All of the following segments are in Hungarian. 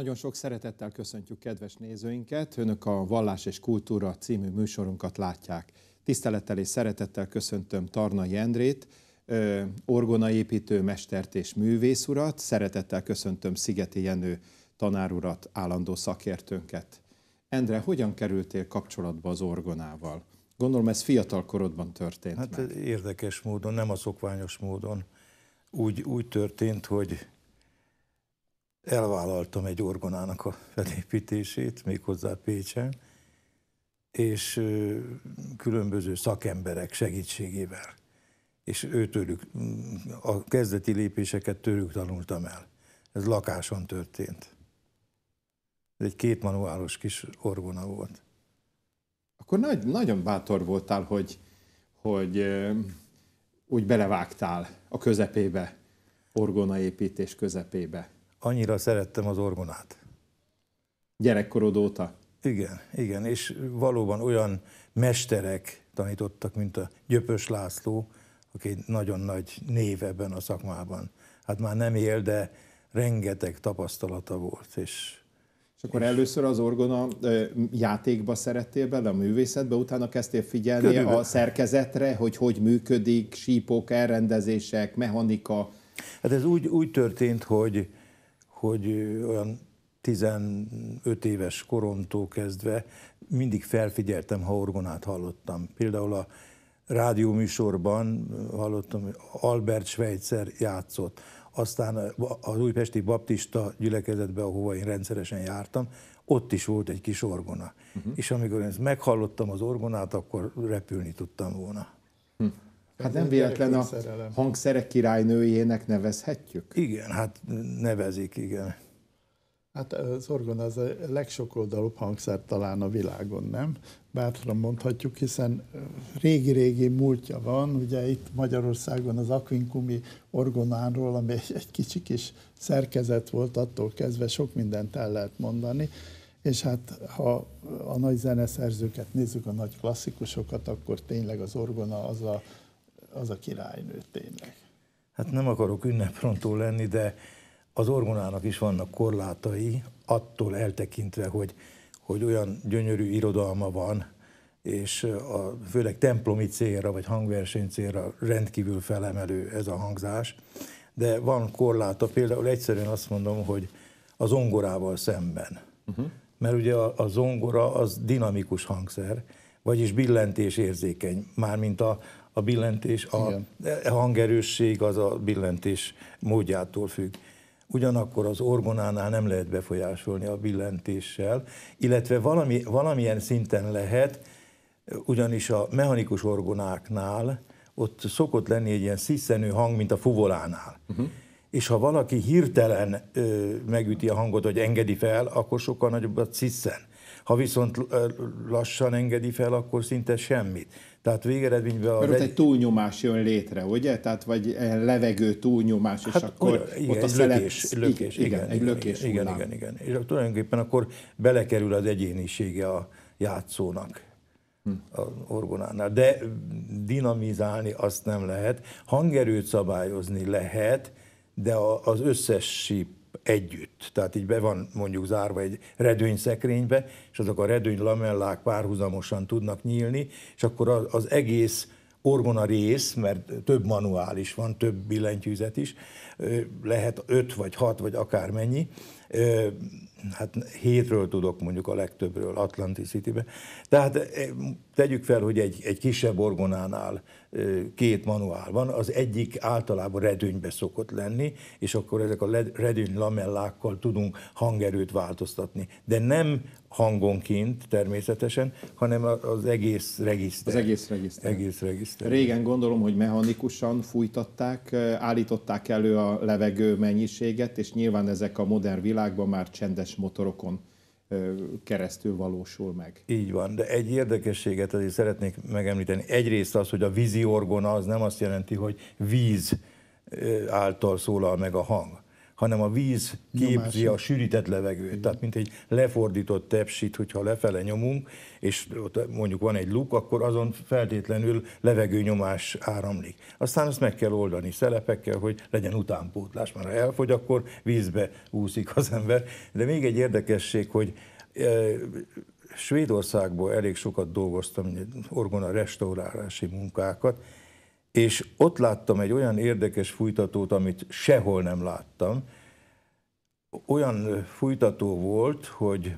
Nagyon sok szeretettel köszöntjük kedves nézőinket. Önök a Vallás és Kultúra című műsorunkat látják. Tisztelettel és szeretettel köszöntöm Tarnai Jendrét, orgonaépítő mestert és művész urat. Szeretettel köszöntöm Szigeti Jenő tanárurat, állandó szakértőnket. Endre, hogyan kerültél kapcsolatba az orgonával? Gondolom ez fiatal korodban történt Hát meg. érdekes módon, nem a szokványos módon. Úgy, úgy történt, hogy elvállaltam egy orgonának a felépítését, méghozzá Pécsen, és különböző szakemberek segítségével. És őtőlük, a kezdeti lépéseket tőlük tanultam el. Ez lakáson történt. Ez egy két manuálos kis orgona volt. Akkor nagy, nagyon bátor voltál, hogy, hogy úgy belevágtál a közepébe, orgonaépítés közepébe annyira szerettem az orgonát. Gyerekkorod óta? Igen, igen, és valóban olyan mesterek tanítottak, mint a Gyöpös László, aki egy nagyon nagy név ebben a szakmában. Hát már nem él, de rengeteg tapasztalata volt, és és akkor először az orgona játékba szerettél bele, a művészetbe, utána kezdtél figyelni Körülbelül. a szerkezetre, hogy hogy működik, sípok, elrendezések, mechanika. Hát ez úgy, úgy történt, hogy hogy olyan 15 éves koromtól kezdve mindig felfigyeltem, ha orgonát hallottam. Például a rádióműsorban hallottam, hogy Albert Schweitzer játszott. Aztán az újpesti baptista gyülekezetbe, ahova én rendszeresen jártam, ott is volt egy kis orgona. Uh-huh. És amikor én meghallottam az orgonát, akkor repülni tudtam volna. Uh-huh. Hát nem véletlen a szerelem. hangszerek királynőjének nevezhetjük? Igen, hát nevezik, igen. Hát az orgon az a legsokoldalúbb hangszer talán a világon, nem? Bátran mondhatjuk, hiszen régi-régi múltja van, ugye itt Magyarországon az Aquincumi orgonáról, ami egy kicsi kis szerkezet volt, attól kezdve sok mindent el lehet mondani, és hát ha a nagy zeneszerzőket nézzük, a nagy klasszikusokat, akkor tényleg az orgona az a az a királynő tényleg. Hát nem akarok ünneprontó lenni, de az orgonának is vannak korlátai, attól eltekintve, hogy, hogy olyan gyönyörű irodalma van, és a, főleg templomi célra, vagy hangverseny célra rendkívül felemelő ez a hangzás, de van korláta, például egyszerűen azt mondom, hogy az zongorával szemben. Uh-huh. Mert ugye a, a zongora az dinamikus hangszer, vagyis billentés érzékeny, mármint a, a billentés, a Igen. E, hangerősség az a billentés módjától függ. Ugyanakkor az orgonánál nem lehet befolyásolni a billentéssel, illetve valami, valamilyen szinten lehet, ugyanis a mechanikus orgonáknál ott szokott lenni egy ilyen sziszenő hang, mint a fuvolánál. Uh-huh. És ha valaki hirtelen ö, megüti a hangot, hogy engedi fel, akkor sokkal nagyobb a sziszen ha viszont lassan engedi fel, akkor szinte semmit. Tehát végeredményben... Mert ott egy túlnyomás jön létre, ugye? Tehát vagy e levegő túlnyomás, és hát, akkor igen, ott egy a lökés, szelep... lökés, igen, igen, egy lökés igen, igen, igen, igen, És tulajdonképpen akkor belekerül az egyénisége a játszónak hm. az orgonánál. De dinamizálni azt nem lehet. Hangerőt szabályozni lehet, de az összes síp együtt. Tehát így be van mondjuk zárva egy redőny szekrénybe, és azok a redőny lamellák párhuzamosan tudnak nyílni, és akkor az, az egész orgona rész, mert több manuális van, több billentyűzet is, lehet öt vagy hat vagy akármennyi, hát hétről tudok mondjuk a legtöbbről Atlantic City-be. Tehát tegyük fel, hogy egy, egy kisebb orgonánál két manuál van az egyik általában redőnybe szokott lenni, és akkor ezek a redőny lamellákkal tudunk hangerőt változtatni. De nem hangonként természetesen, hanem az egész regiszter. Az egész regiszter. Egész regiszter. Régen gondolom, hogy mechanikusan fújtatták, állították elő a levegő mennyiséget, és nyilván ezek a modern világban már csendes motorokon keresztül valósul meg. Így van, de egy érdekességet azért szeretnék megemlíteni. Egyrészt az, hogy a vízi az nem azt jelenti, hogy víz által szólal meg a hang, hanem a víz képzi a sűrített levegőt. Igen. Tehát mint egy lefordított tepsit, hogyha lefele nyomunk, és ott mondjuk van egy luk, akkor azon feltétlenül levegőnyomás áramlik. Aztán ezt meg kell oldani szelepekkel, hogy legyen utánpótlás, mert ha elfogy, akkor vízbe úszik az ember. De még egy érdekesség, hogy e, Svédországból elég sokat dolgoztam orgona restaurálási munkákat, és ott láttam egy olyan érdekes fújtatót, amit sehol nem láttam. Olyan fújtató volt, hogy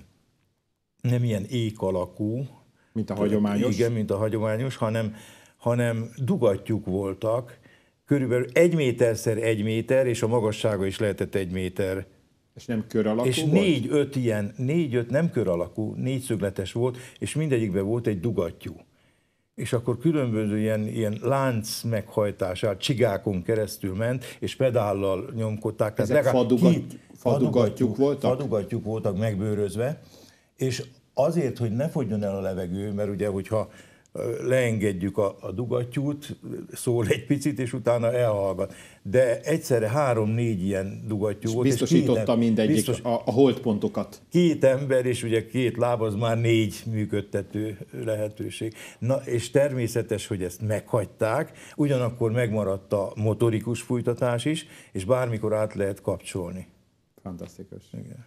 nem ilyen ék alakú, mint a hagyományos. Igen, mint a hagyományos, hanem, hanem dugattyúk voltak, körülbelül egy méterszer egy méter, és a magassága is lehetett egy méter. És nem kör alakú És négy-öt ilyen, négy-öt nem kör alakú, négyszögletes volt, és mindegyikben volt egy dugattyú és akkor különböző ilyen, ilyen lánc meghajtását csigákon keresztül ment, és pedállal nyomkodták. Ezek tehát fadugat, ki, fadugatjuk voltak? fadugatjuk voltak megbőrözve, és azért, hogy ne fogyjon el a levegő, mert ugye, hogyha leengedjük a, a dugattyút, szól egy picit, és utána elhallgat. De egyszerre három-négy ilyen dugattyú és volt. Biztosította és két, mindegyik biztos, a, a holdpontokat. Két ember, és ugye két láb, az már négy működtető lehetőség. Na, és természetes, hogy ezt meghagyták, ugyanakkor megmaradt a motorikus fújtatás is, és bármikor át lehet kapcsolni. Fantasztikus. Igen.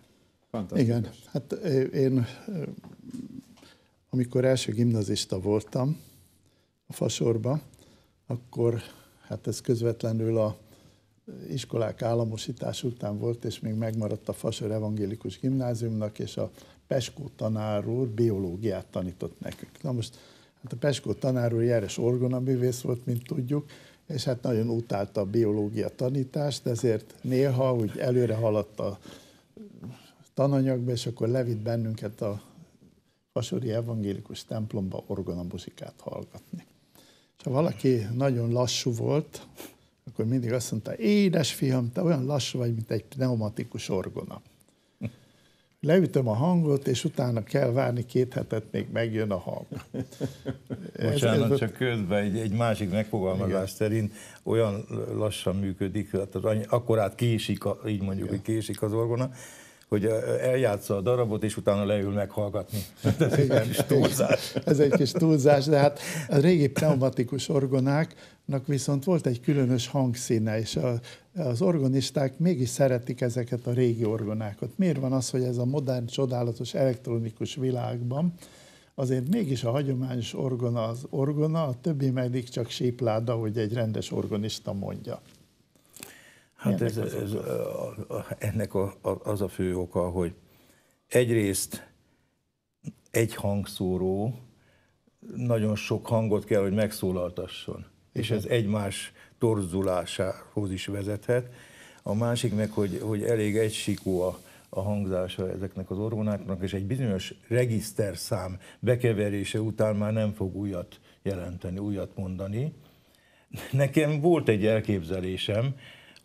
Fantasztikus. Igen, hát én amikor első gimnazista voltam a fasorba, akkor hát ez közvetlenül a iskolák államosítás után volt, és még megmaradt a Fasor Evangélikus Gimnáziumnak, és a Peskó tanár úr biológiát tanított nekünk. Na most, hát a Peskó tanár úr orgona, orgonaművész volt, mint tudjuk, és hát nagyon utálta a biológia tanítást, ezért néha úgy előre haladt a tananyagba, és akkor levitt bennünket a vasúri evangélikus templomba orgonamuzsikát hallgatni. És ha valaki nagyon lassú volt, akkor mindig azt mondta, édes fiam, te olyan lassú vagy, mint egy pneumatikus orgona. Leütöm a hangot, és utána kell várni két hetet, még megjön a hang. Bocsánat, ez, ez csak közben egy, egy másik megfogalmazás igen. szerint olyan lassan működik, hát az, akkorát késik, így mondjuk, igen. hogy késik az orgona, hogy eljátsza a darabot, és utána leül meghallgatni. Hát ez egy kis túlzás. Ez egy kis túlzás, de hát a régi pneumatikus orgonáknak viszont volt egy különös hangszíne, és a, az orgonisták mégis szeretik ezeket a régi orgonákat. Miért van az, hogy ez a modern, csodálatos elektronikus világban azért mégis a hagyományos orgona az orgona, a többi pedig csak sípláda, hogy egy rendes organista mondja. Hát ez, az ez, a, ennek a, a, az a fő oka, hogy egyrészt egy hangszóró nagyon sok hangot kell, hogy megszólaltasson, és ez egymás torzulásához is vezethet. A másik meg, hogy, hogy elég egysikú a, a hangzása ezeknek az orvonáknak, és egy bizonyos regiszterszám bekeverése után már nem fog újat jelenteni, újat mondani. Nekem volt egy elképzelésem,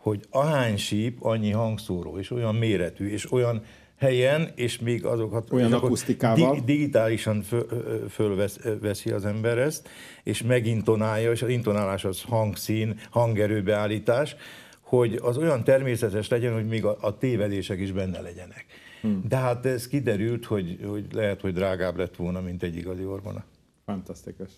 hogy ahány síp, annyi hangszóró, és olyan méretű, és olyan helyen, és még azokat olyan akusztikával. Di- digitálisan föl, fölveszi az ember ezt, és megintonálja, és az intonálás az hangszín, hangerőbeállítás, hogy az olyan természetes legyen, hogy még a, a tévedések is benne legyenek. Hmm. De hát ez kiderült, hogy, hogy lehet, hogy drágább lett volna, mint egy igazi orgona. Fantasztikus.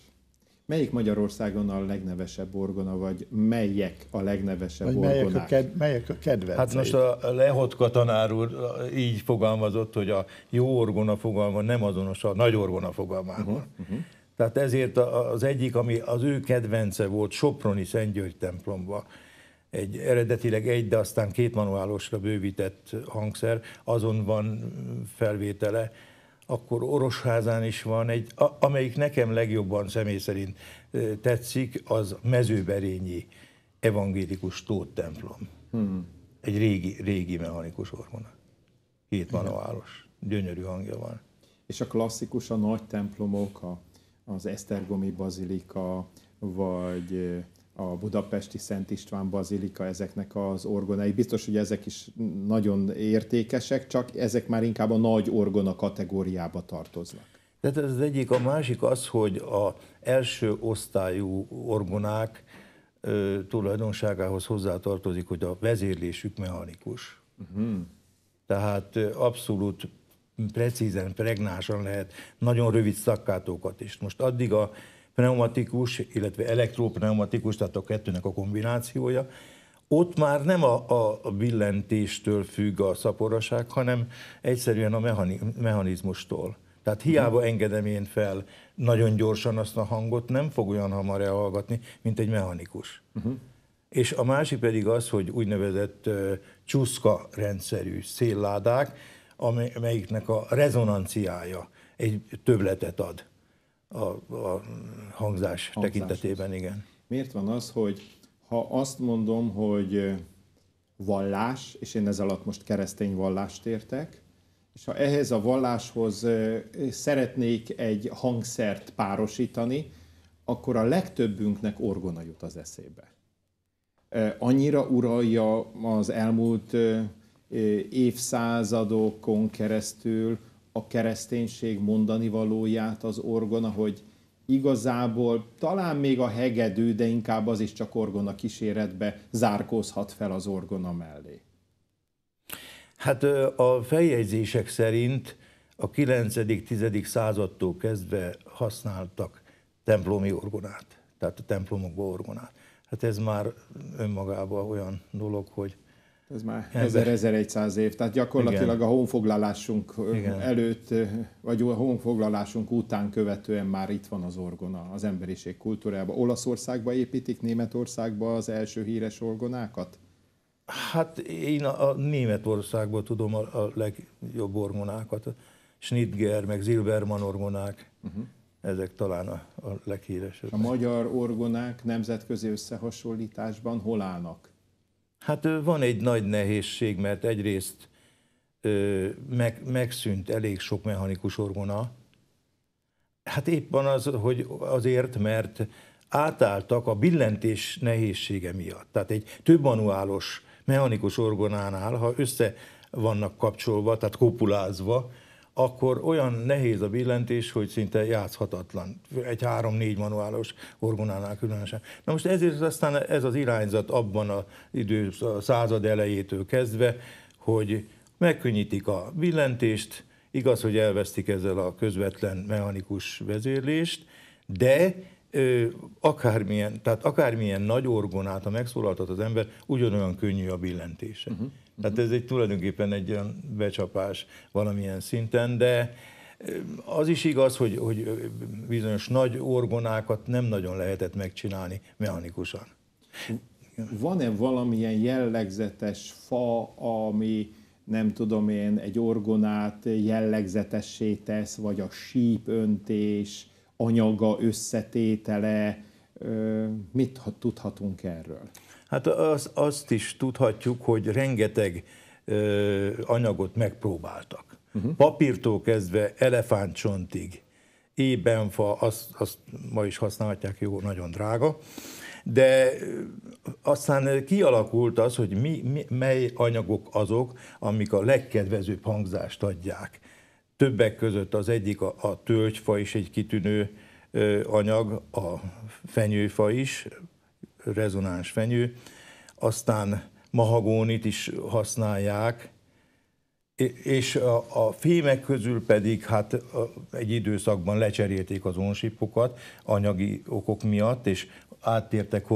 Melyik Magyarországon a legnevesebb orgona, vagy melyek a legnevesebb vagy orgonák? Melyek a, ked- melyek a kedvenceid? Hát most a Lehotka tanár úr így fogalmazott, hogy a jó orgona fogalma nem azonos a nagy orgona fogalmával. Uh-huh, uh-huh. Tehát ezért az egyik, ami az ő kedvence volt Soproni Szent György templomba, egy eredetileg egy, de aztán két manuálosra bővített hangszer, azon van felvétele, akkor Orosházán is van egy, a, amelyik nekem legjobban személy szerint tetszik, az mezőberényi evangélikus Tóth templom. Hmm. Egy régi, régi mechanikus orvona. Két manuálos. Gyönyörű hangja van. És a klasszikus, a nagy templomok, a, az Esztergomi bazilika, vagy a budapesti Szent István Bazilika, ezeknek az orgonai. Biztos, hogy ezek is nagyon értékesek, csak ezek már inkább a nagy orgona kategóriába tartoznak. Tehát ez az egyik. A másik az, hogy a első osztályú orgonák ö, tulajdonságához hozzátartozik, hogy a vezérlésük mechanikus. Uh-huh. Tehát ö, abszolút precízen, pregnásan lehet nagyon rövid szakkátókat is. Most addig a pneumatikus, illetve elektropneumatikus, tehát a kettőnek a kombinációja, ott már nem a, a, billentéstől függ a szaporaság, hanem egyszerűen a mechani, mechanizmustól. Tehát hiába mhm. engedem én fel nagyon gyorsan azt a hangot, nem fog olyan hamar elhallgatni, mint egy mechanikus. Uh-huh. És a másik pedig az, hogy úgynevezett uh, csúszka rendszerű szélládák, amely, amelyiknek a rezonanciája egy töbletet ad a, a hangzás, hangzás tekintetében, igen. Miért van az, hogy ha azt mondom, hogy vallás, és én ez alatt most keresztény vallást értek, és ha ehhez a valláshoz szeretnék egy hangszert párosítani, akkor a legtöbbünknek orgona jut az eszébe. Annyira uralja az elmúlt évszázadokon keresztül a kereszténység mondani valóját az orgona, hogy igazából talán még a hegedű, de inkább az is csak orgona kíséretbe zárkózhat fel az orgona mellé? Hát a feljegyzések szerint a 9.-10. századtól kezdve használtak templomi orgonát, tehát a templomokba orgonát. Hát ez már önmagában olyan dolog, hogy ez már 1100 év, tehát gyakorlatilag Igen. a honfoglalásunk Igen. előtt, vagy a honfoglalásunk után követően már itt van az orgona az emberiség kultúrájában. Olaszországba építik, Németországba az első híres orgonákat? Hát én a, a Németországból tudom a, a legjobb orgonákat. Schnittger, meg Zilberman orgonák, uh-huh. ezek talán a, a leghíresebb. A magyar orgonák nemzetközi összehasonlításban hol állnak? Hát van egy nagy nehézség, mert egyrészt meg, megszűnt elég sok mechanikus orgona. Hát épp van az, hogy azért, mert átálltak a billentés nehézsége miatt. Tehát egy több manuálos mechanikus orgonánál, ha össze vannak kapcsolva, tehát kopulázva, akkor olyan nehéz a billentés, hogy szinte játszhatatlan. Egy három-négy manuálos orgonánál különösen. Na most ezért aztán ez az irányzat abban az idő a század elejétől kezdve, hogy megkönnyítik a billentést, igaz, hogy elvesztik ezzel a közvetlen mechanikus vezérlést, de ö, akármilyen, tehát akármilyen nagy orgonát, ha megszólaltat az ember, ugyanolyan könnyű a billentése. Uh-huh. Tehát ez egy tulajdonképpen egy olyan becsapás valamilyen szinten, de eh, az is igaz, hogy, hogy bizonyos nagy orgonákat nem nagyon lehetett megcsinálni mechanikusan. Van-e valamilyen jellegzetes fa, ami nem tudom én, egy orgonát jellegzetessé tesz, vagy a sípöntés anyaga összetétele, mit tudhatunk erről? Hát az, azt is tudhatjuk, hogy rengeteg ö, anyagot megpróbáltak. Uh-huh. Papírtól kezdve elefántcsontig, ébenfa, azt, azt ma is használhatják, jó, nagyon drága. De aztán kialakult az, hogy mi, mi, mely anyagok azok, amik a legkedvezőbb hangzást adják. Többek között az egyik a, a tölgyfa is egy kitűnő ö, anyag, a fenyőfa is, rezonáns fenyő, aztán mahagónit is használják, és a, a fémek közül pedig hát egy időszakban lecserélték az onsipokat anyagi okok miatt, és áttértek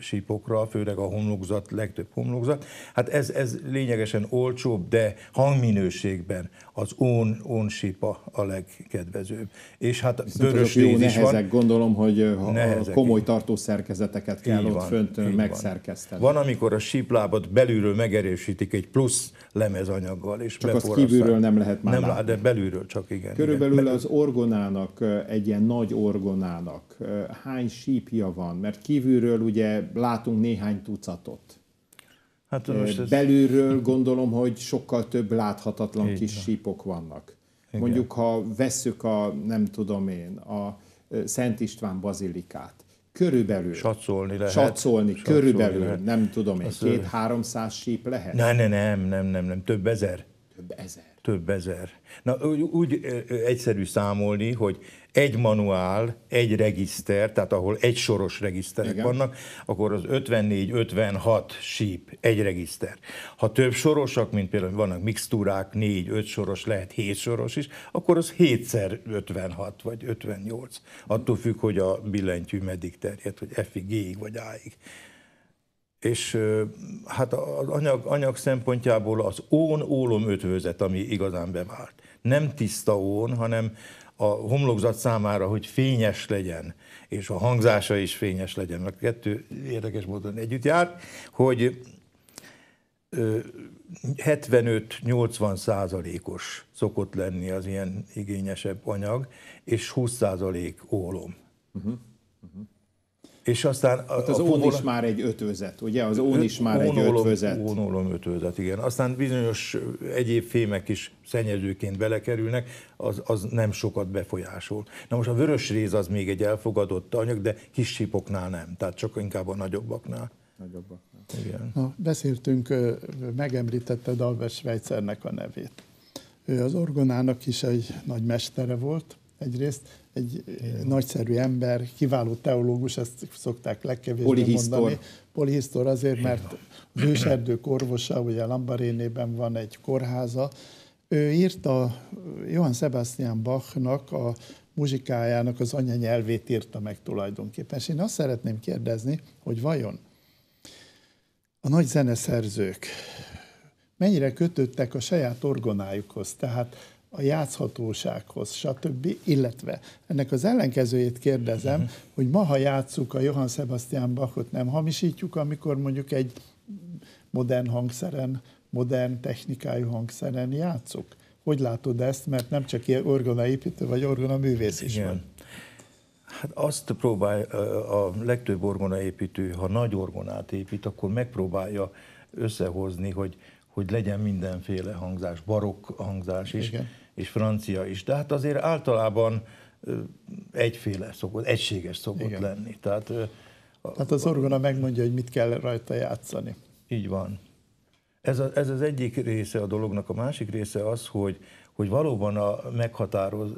sípokra, főleg a homlokzat, legtöbb homlokzat. Hát ez, ez lényegesen olcsóbb, de hangminőségben az on sípa a legkedvezőbb. És hát vörös jó, is van. gondolom, hogy a nehezek, komoly tartószerkezeteket kell ott van, fönt megszerkeszteni. Van. van, amikor a síplábat belülről megerősítik egy plusz lemezanyaggal, és Csak az kívülről nem lehet már Nem, látni. de belülről csak igen. Körülbelül igen. az orgonának, egy ilyen nagy orgonának hány sípja van? van? Mert kívülről ugye látunk néhány tucatot. Hát most Belülről gondolom, hogy sokkal több láthatatlan Így kis van. sípok vannak. Igen. Mondjuk, ha vesszük a, nem tudom én, a Szent István bazilikát, körülbelül. Satszolni lehet. Satszolni, Satszolni körülbelül, lehet. nem tudom én, két-háromszáz síp lehet? Nem, nem, nem, nem, nem, nem, több ezer. Több ezer több ezer. Na, úgy egyszerű számolni, hogy egy manuál, egy regiszter, tehát ahol egy soros regiszterek Igen. vannak, akkor az 54-56 síp, egy regiszter. Ha több sorosak, mint például vannak mixtúrák, 4-5 soros, lehet 7 soros is, akkor az 7 x 56 vagy 58. Attól függ, hogy a billentyű meddig terjed, hogy F-ig, G-ig vagy A-ig és hát az anyag, anyag szempontjából az ón-ólom ötvözet, ami igazán bevált. Nem tiszta ón, hanem a homlokzat számára, hogy fényes legyen, és a hangzása is fényes legyen, mert kettő érdekes módon együtt jár, hogy 75-80 százalékos szokott lenni az ilyen igényesebb anyag, és 20 százalék ólom. Uh-huh. És aztán hát az Ón is már egy ötözet, ugye? Az Ón is már egy ötözet. Ónolom ötözet, igen. Aztán bizonyos egyéb fémek is szennyezőként belekerülnek, az, az nem sokat befolyásol. Na most a vörös réz az még egy elfogadott anyag, de kis sipoknál nem, tehát csak inkább a nagyobbaknál. Nagyobbaknál. Igen. Na, beszéltünk, megemlítetted Albert Schweitzernek a nevét. Ő az orgonának is egy nagy mestere volt, egyrészt, egy Igen. Eh, nagyszerű ember, kiváló teológus, ezt szokták legkevésbé Polihisztor. mondani. Polihisztor azért, mert az őserdők orvosa, ugye Lambarénében van egy kórháza, ő írta Johann Sebastian Bachnak a muzsikájának az anyanyelvét írta meg tulajdonképpen. És én azt szeretném kérdezni, hogy vajon a nagy zeneszerzők mennyire kötöttek a saját orgonájukhoz, tehát a játszhatósághoz, stb., illetve ennek az ellenkezőjét kérdezem, uh-huh. hogy ma, ha játszuk a Johann Sebastian Bachot, nem hamisítjuk, amikor mondjuk egy modern hangszeren, modern technikájú hangszeren játszuk. Hogy látod ezt? Mert nem csak ilyen orgonaépítő vagy orgonaművész is Igen. van. Hát azt próbál a legtöbb orgonaépítő, ha nagy orgonát épít, akkor megpróbálja összehozni, hogy, hogy legyen mindenféle hangzás, barokk hangzás is. Igen és francia is. De hát azért általában egyféle szokott, egységes szokott Igen. lenni. Tehát, Tehát az orgona megmondja, hogy mit kell rajta játszani. Így van. Ez, a, ez az egyik része a dolognak, a másik része az, hogy, hogy valóban a, meghatároz,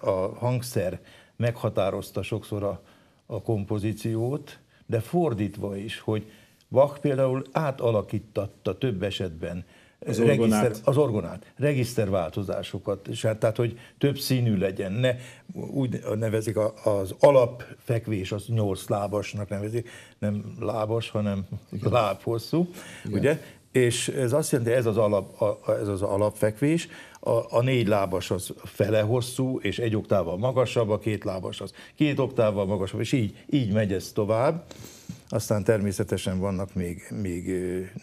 a hangszer meghatározta sokszor a, a kompozíciót, de fordítva is, hogy Bach például átalakítatta több esetben az orgonát. Regiszter, az orgonát, regiszterváltozásokat, és hát, tehát hogy több színű legyen, ne, úgy nevezik a, az alapfekvés, az nyolc lábasnak nevezik, nem lábas, hanem Igen. lábhosszú, Igen. ugye? És ez azt jelenti, ez az, alap, a, ez az alapfekvés, a, a négy lábas az fele hosszú, és egy oktával magasabb, a két lábas az két oktával magasabb, és így, így megy ez tovább. Aztán természetesen vannak még, még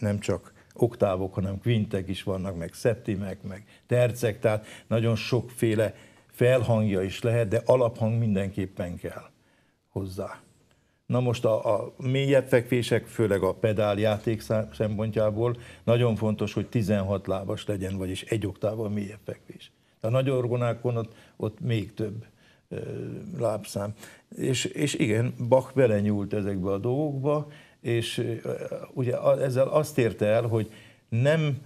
nem csak oktávok, hanem kvintek is vannak, meg szeptimek, meg tercek, tehát nagyon sokféle felhangja is lehet, de alaphang mindenképpen kell hozzá. Na most a, a mélyebb fekvések, főleg a pedáljáték szempontjából nagyon fontos, hogy 16 lábas legyen, vagyis egy oktával mélyebb fekvés. A nagy orgonákon ott, ott még több ö, lábszám. És, és igen, Bach belenyúlt ezekbe a dolgokba, és ugye ezzel azt érte el, hogy nem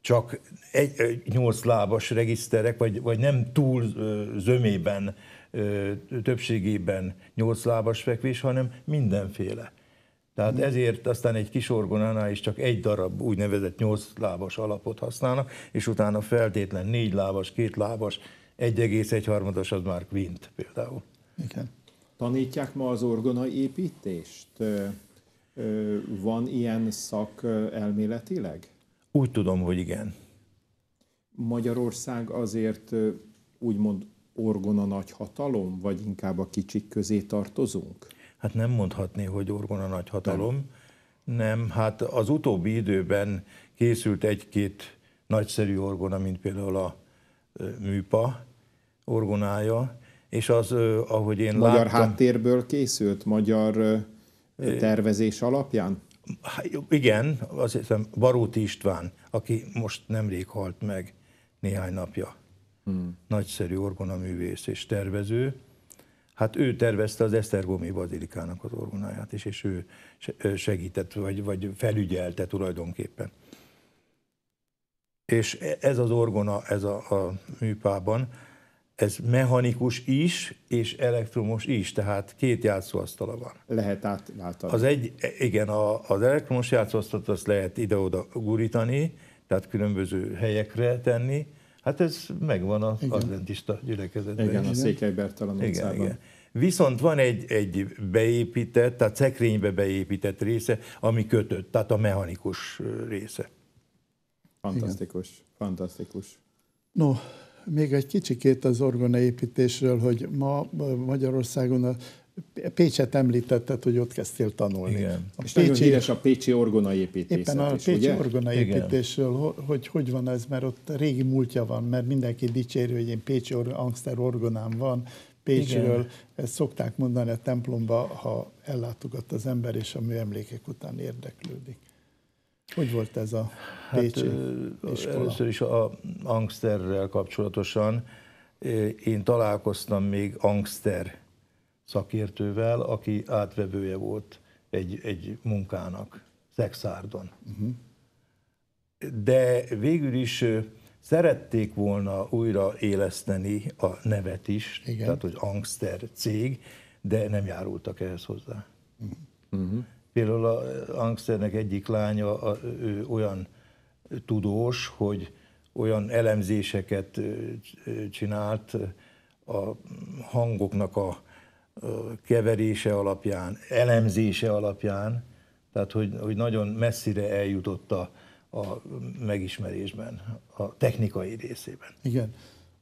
csak egy, nyolc lábas regiszterek, vagy, vagy nem túl zömében, többségében nyolc lábas fekvés, hanem mindenféle. Tehát mm. ezért aztán egy kis orgonánál is csak egy darab úgynevezett nyolc lábas alapot használnak, és utána feltétlen négy lábas, két lábas, 1,1 az már kvint például. Igen. Tanítják ma az orgona építést? van ilyen szak elméletileg? Úgy tudom, hogy igen. Magyarország azért úgymond orgona nagy hatalom, vagy inkább a kicsik közé tartozunk? Hát nem mondhatni, hogy orgona nagy hatalom. Nem. nem, hát az utóbbi időben készült egy-két nagyszerű orgona, mint például a műpa orgonája, és az, ahogy én magyar láttam... Magyar háttérből készült, magyar tervezés alapján? Hát, igen, azt hiszem Baróti István, aki most nemrég halt meg néhány napja. Hmm. Nagyszerű orgonaművész és tervező. Hát ő tervezte az Esztergomi Bazilikának az orgonáját is, és ő segített, vagy, vagy felügyelte tulajdonképpen. És e-, ez az orgona, ez a, a műpában, ez mechanikus is, és elektromos is, tehát két játszóasztala van. Lehet átváltani. Az egy, igen, a, az elektromos játszóasztalt azt lehet ide-oda gurítani, tehát különböző helyekre tenni. Hát ez megvan az igen. adventista gyülekezetben. Igen, a Székely Bertalan igen, igen. Viszont van egy, egy beépített, tehát szekrénybe beépített része, ami kötött, tehát a mechanikus része. Fantasztikus, igen. fantasztikus. No, még egy kicsikét az orgona építésről, hogy ma Magyarországon a Pécset említetted, hogy ott kezdtél tanulni. Igen. A és Pécsi, nagyon híres a Pécsi építés. Éppen a is, Pécsi ugye? Igen. hogy hogy van ez, mert ott régi múltja van, mert mindenki dicséri, hogy én Pécsi or- angster orgonám van, Pécsről. Igen. Ezt szokták mondani a templomba, ha ellátogat az ember, és a műemlékek után érdeklődik. Hogy volt ez a hát, Pécsi hát, iskola? Először is a angsterrel kapcsolatosan én találkoztam még angster szakértővel, aki átvevője volt egy, egy munkának, Szexárdon. Uh-huh. De végül is szerették volna újra éleszteni a nevet is, Igen. tehát hogy angster cég, de nem járultak ehhez hozzá. Uh-huh. Például a eh, Angsternek egyik lánya a, ő olyan tudós, hogy olyan elemzéseket eh, csinált eh, a hangoknak a keverése alapján, elemzése alapján, tehát hogy, hogy nagyon messzire eljutott a, a megismerésben, a technikai részében. Igen.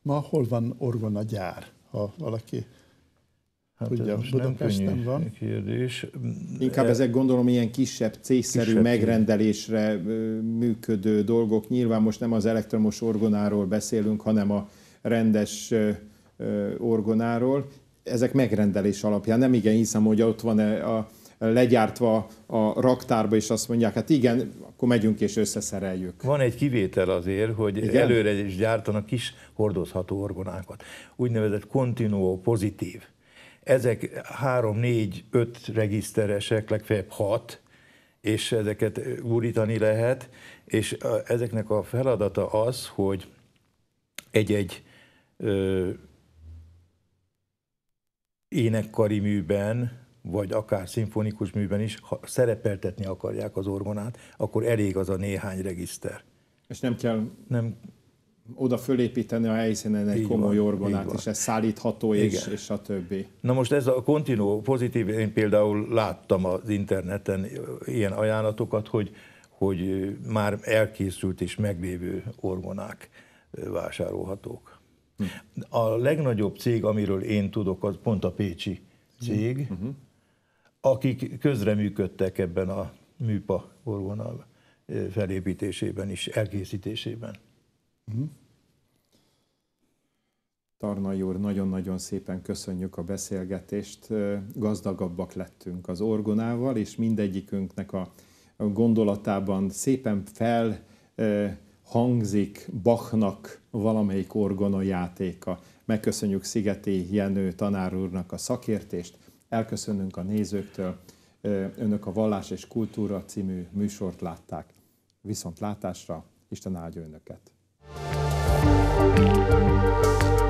Ma hol van gyár, ha valaki Hát Tudja, Budapesten van. Kérdés. Inkább e... ezek gondolom ilyen kisebb cégszerű kisebb megrendelésre működő dolgok. Nyilván most nem az elektromos orgonáról beszélünk, hanem a rendes orgonáról. Ezek megrendelés alapján. Nem igen hiszem, hogy ott van a, a legyártva a raktárba, és azt mondják, hát igen, akkor megyünk és összeszereljük. Van egy kivétel azért, hogy igen? előre is gyártanak kis hordozható orgonákat. Úgynevezett kontinuó pozitív ezek három, négy, öt regiszteresek, legfeljebb hat, és ezeket úrítani lehet, és ezeknek a feladata az, hogy egy-egy énekkari műben, vagy akár szimfonikus műben is, ha szerepeltetni akarják az orgonát, akkor elég az a néhány regiszter. És nem kell nem oda fölépíteni a helyszínen egy így komoly van, orgonát, és ez szállítható, és, és a többi. Na most ez a kontinó pozitív, én például láttam az interneten ilyen ajánlatokat, hogy, hogy már elkészült és meglévő orgonák vásárolhatók. Hm. A legnagyobb cég, amiről én tudok, az pont a Pécsi cég, Uh-huh. akik közreműködtek ebben a műpa orgonal felépítésében is, elkészítésében. Mm-hmm. Tarnai úr, nagyon-nagyon szépen köszönjük a beszélgetést. Gazdagabbak lettünk az orgonával, és mindegyikünknek a gondolatában szépen felhangzik Bachnak valamelyik orgona játéka. Megköszönjük Szigeti Jenő tanár úrnak a szakértést, elköszönünk a nézőktől. Önök a Vallás és Kultúra című műsort látták. Viszont látásra, Isten áldja önöket! thank you